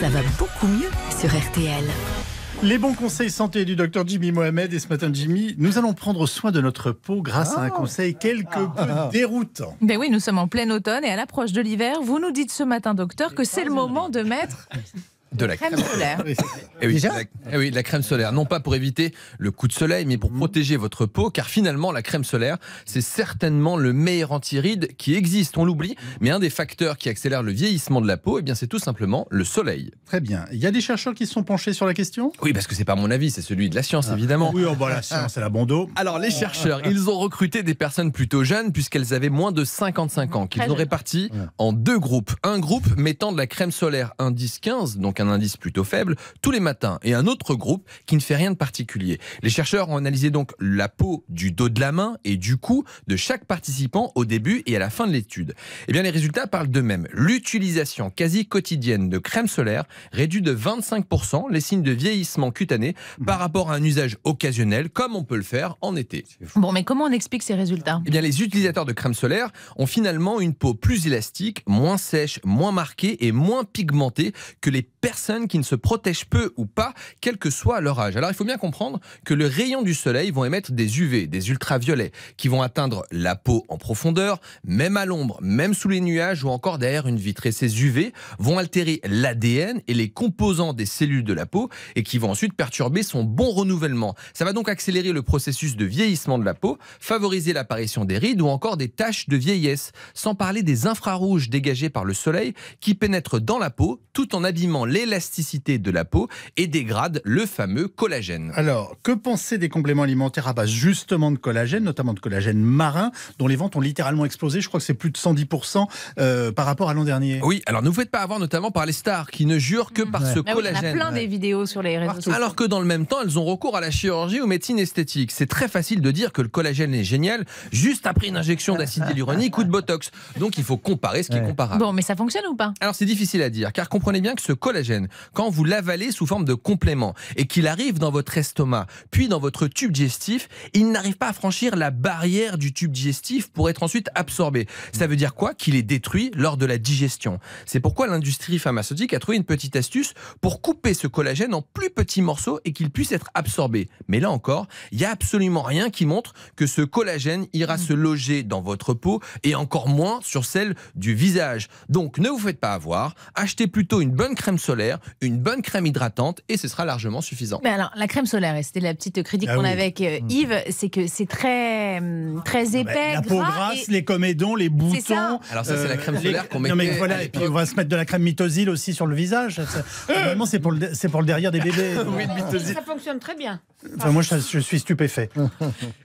Ça va beaucoup mieux sur RTL. Les bons conseils santé du docteur Jimmy Mohamed. Et ce matin, Jimmy, nous allons prendre soin de notre peau grâce à un ah. conseil quelque ah. peu ah. déroutant. Ben oui, nous sommes en plein automne et à l'approche de l'hiver, vous nous dites ce matin, docteur, que c'est le moment de mettre de la crème, solaire. oui, eh oui, Déjà eh oui, la crème solaire. Non pas pour éviter le coup de soleil, mais pour mmh. protéger votre peau, car finalement, la crème solaire, c'est certainement le meilleur anti qui existe. On l'oublie, mais un des facteurs qui accélère le vieillissement de la peau, eh bien, c'est tout simplement le soleil. Très bien. Il y a des chercheurs qui se sont penchés sur la question Oui, parce que c'est pas mon avis, c'est celui de la science, ah. évidemment. Oui, oh, bah, la science, elle a bon Alors, les chercheurs, ils ont recruté des personnes plutôt jeunes, puisqu'elles avaient moins de 55 ans, qu'ils ont répartis en deux groupes. Un groupe mettant de la crème solaire indice 15, donc un indice plutôt faible tous les matins et un autre groupe qui ne fait rien de particulier. Les chercheurs ont analysé donc la peau du dos de la main et du cou de chaque participant au début et à la fin de l'étude. Eh bien, les résultats parlent d'eux-mêmes. L'utilisation quasi quotidienne de crème solaire réduit de 25% les signes de vieillissement cutané par rapport à un usage occasionnel comme on peut le faire en été. Bon, mais comment on explique ces résultats Eh bien, les utilisateurs de crème solaire ont finalement une peau plus élastique, moins sèche, moins marquée et moins pigmentée que les personnes qui ne se protègent peu ou pas, quel que soit leur âge. Alors il faut bien comprendre que les rayons du soleil vont émettre des UV, des ultraviolets, qui vont atteindre la peau en profondeur, même à l'ombre, même sous les nuages ou encore derrière une vitre. Et ces UV vont altérer l'ADN et les composants des cellules de la peau et qui vont ensuite perturber son bon renouvellement. Ça va donc accélérer le processus de vieillissement de la peau, favoriser l'apparition des rides ou encore des taches de vieillesse, sans parler des infrarouges dégagés par le soleil qui pénètrent dans la peau tout en abîmant les l'élasticité de la peau et dégrade le fameux collagène. Alors, que penser des compléments alimentaires à base justement de collagène, notamment de collagène marin, dont les ventes ont littéralement explosé Je crois que c'est plus de 110% euh, par rapport à l'an dernier. Oui, alors ne vous faites pas avoir notamment par les stars qui ne jurent que par ce bah collagène. on a plein des vidéos sur les réseaux sociaux. Alors que dans le même temps, elles ont recours à la chirurgie ou médecine esthétique. C'est très facile de dire que le collagène est génial juste après une injection d'acide hyaluronique ou de botox. Donc il faut comparer ce qui est comparable. Bon, mais ça fonctionne ou pas Alors c'est difficile à dire, car comprenez bien que ce collagène quand vous l'avalez sous forme de complément et qu'il arrive dans votre estomac, puis dans votre tube digestif, il n'arrive pas à franchir la barrière du tube digestif pour être ensuite absorbé. Ça veut dire quoi Qu'il est détruit lors de la digestion. C'est pourquoi l'industrie pharmaceutique a trouvé une petite astuce pour couper ce collagène en plus petits morceaux et qu'ils puissent être absorbés. Mais là encore, il n'y a absolument rien qui montre que ce collagène ira mm. se loger dans votre peau et encore moins sur celle du visage. Donc ne vous faites pas avoir, achetez plutôt une bonne crème solaire, une bonne crème hydratante et ce sera largement suffisant. Mais alors, la crème solaire, et c'était la petite critique ah qu'on avait avec euh, mm. Yves, c'est que c'est très, hum, très épais. la peau grasse, les comédons, les boutons. Alors, ça, c'est la euh, crème solaire qu'on met. mais voilà, et puis on va se mettre de la crème mitosile aussi sur le visage. Normalement, c'est pour, pour le derrière des bébés ça fonctionne très bien. moi, je suis stupéfait.